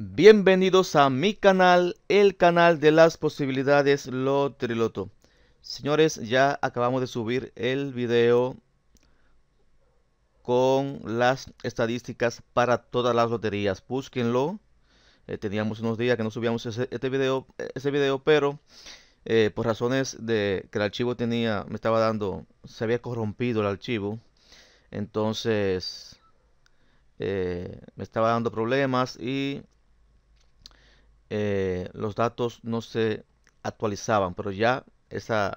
Bienvenidos a mi canal, el canal de las posibilidades triloto, Señores, ya acabamos de subir el video con las estadísticas para todas las loterías. Búsquenlo. Eh, teníamos unos días que no subíamos ese, este video, ese pero eh, por razones de que el archivo tenía, me estaba dando, se había corrompido el archivo. Entonces, eh, me estaba dando problemas y eh, los datos no se actualizaban, pero ya ese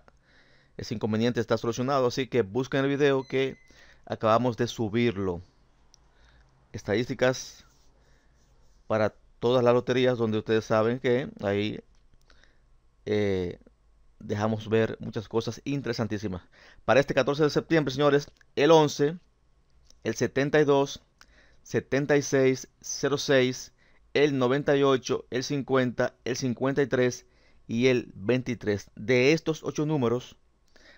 inconveniente está solucionado, así que busquen el video que acabamos de subirlo. Estadísticas para todas las loterías donde ustedes saben que ahí eh, dejamos ver muchas cosas interesantísimas. Para este 14 de septiembre, señores, el 11, el 72, 76, 06, el 98, el 50, el 53 y el 23. De estos 8 números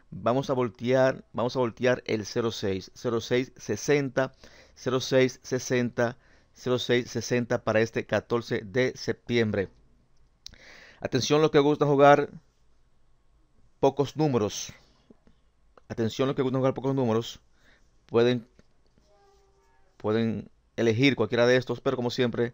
vamos a voltear, vamos a voltear el 06, 06, 60, 06, 60, 06, 60 para este 14 de septiembre. Atención los que gustan jugar pocos números. Atención los que gustan jugar pocos números. Pueden, pueden elegir cualquiera de estos, pero como siempre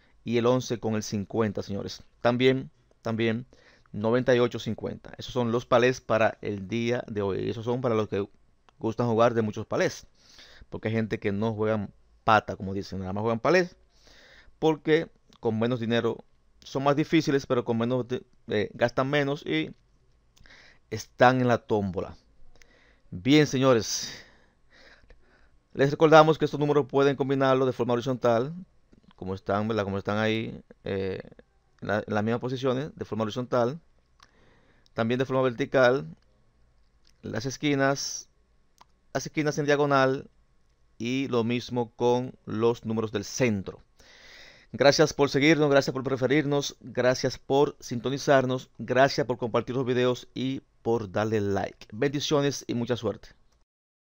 y el 11 con el 50, señores. También, también 98.50. Esos son los palés para el día de hoy. Esos son para los que gustan jugar de muchos palés. Porque hay gente que no juega pata, como dicen, nada más juegan palés. Porque con menos dinero son más difíciles, pero con menos eh, gastan menos y están en la tómbola. Bien, señores. Les recordamos que estos números pueden combinarlo de forma horizontal como están, están ahí eh, en, las mismas posiciones, de forma horizontal, también de forma vertical, las esquinas, las esquinas en diagonal y lo mismo con los números del centro. Gracias por seguirnos, gracias por preferirnos, gracias por sintonizarnos, gracias por compartir los videos y por darle like. Bendiciones y mucha suerte.